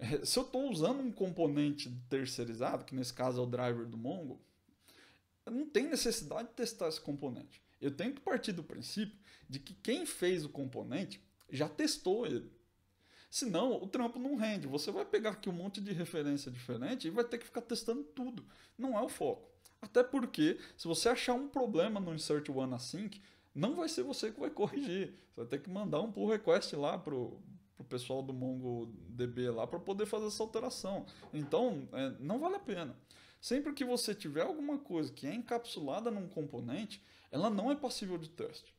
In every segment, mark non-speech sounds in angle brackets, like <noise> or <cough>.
<laughs> se eu estou usando um componente terceirizado, que nesse caso é o driver do Mongo, eu não tem necessidade de testar esse componente. Eu tenho que partir do princípio de que quem fez o componente já testou ele. Senão, o trampo não rende. Você vai pegar aqui um monte de referência diferente e vai ter que ficar testando tudo. Não é o foco. Até porque, se você achar um problema no Insert One Async, não vai ser você que vai corrigir. Você vai ter que mandar um pull request lá pro, pro pessoal do MongoDB lá para poder fazer essa alteração. Então, é, não vale a pena. Sempre que você tiver alguma coisa que é encapsulada num componente, ela não é passível de teste.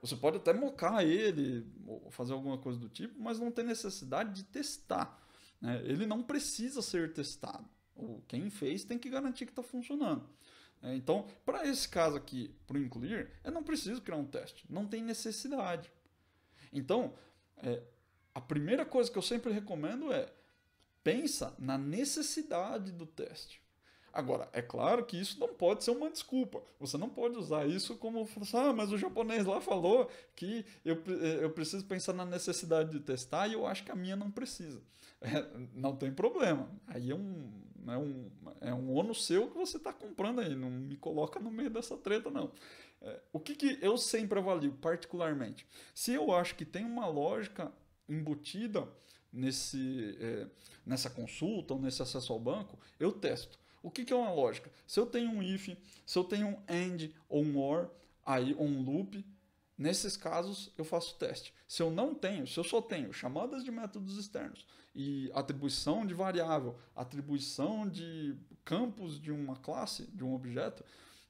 Você pode até mocar ele, ou fazer alguma coisa do tipo, mas não tem necessidade de testar. Né? Ele não precisa ser testado. quem fez tem que garantir que está funcionando. É, então, para esse caso aqui, para incluir, eu não preciso criar um teste. Não tem necessidade. Então, é, a primeira coisa que eu sempre recomendo é pensa na necessidade do teste. Agora, é claro que isso não pode ser uma desculpa. Você não pode usar isso como, ah, mas o japonês lá falou que eu, eh, eu preciso pensar na necessidade de testar e eu acho que a minha não precisa. <laughs> É, não tem problema. Aí é um, é um, é um ônus seu que você está comprando aí. Não me coloca no meio dessa treta, não. É, o que, que eu sempre avalio, particularmente? Se eu acho que tem uma lógica embutida nesse, é, nessa consulta ou nesse acesso ao banco, eu testo. O que, que é uma lógica? Se eu tenho um if, se eu tenho um and ou um or, aí um loop, nesses casos eu faço teste. Se eu não tenho, se eu só tenho chamadas de métodos externos e atribuição de variável, atribuição de campos de uma classe, de um objeto,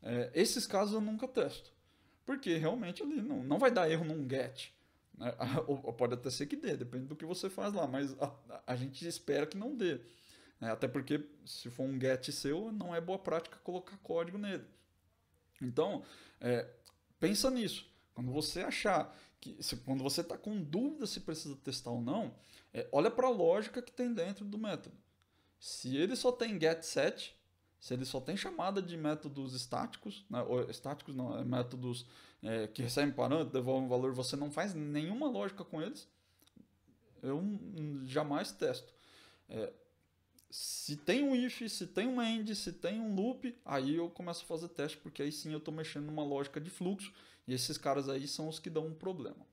é, esses casos eu nunca testo. Porque realmente ali não, não vai dar erro num get. Né? <laughs> Pode até ser que dê, depende do que você faz lá, mas a, a gente espera que não dê. Né? Até porque, se for um get seu, não é boa prática colocar código nele. Então, é, pensa nisso. Quando você achar que, se, quando você está com dúvida se precisa testar ou não, é, olha para a lógica que tem dentro do método. Se ele só tem get set, se ele só tem chamada de métodos estáticos, né, ou estáticos não, é métodos é, que recebem parâmetro, devolvem valor, você não faz nenhuma lógica com eles, eu jamais testo. É, se tem um if, se tem um end, se tem um loop, aí eu começo a fazer teste, porque aí sim eu estou mexendo numa lógica de fluxo, e esses caras aí são os que dão um problema.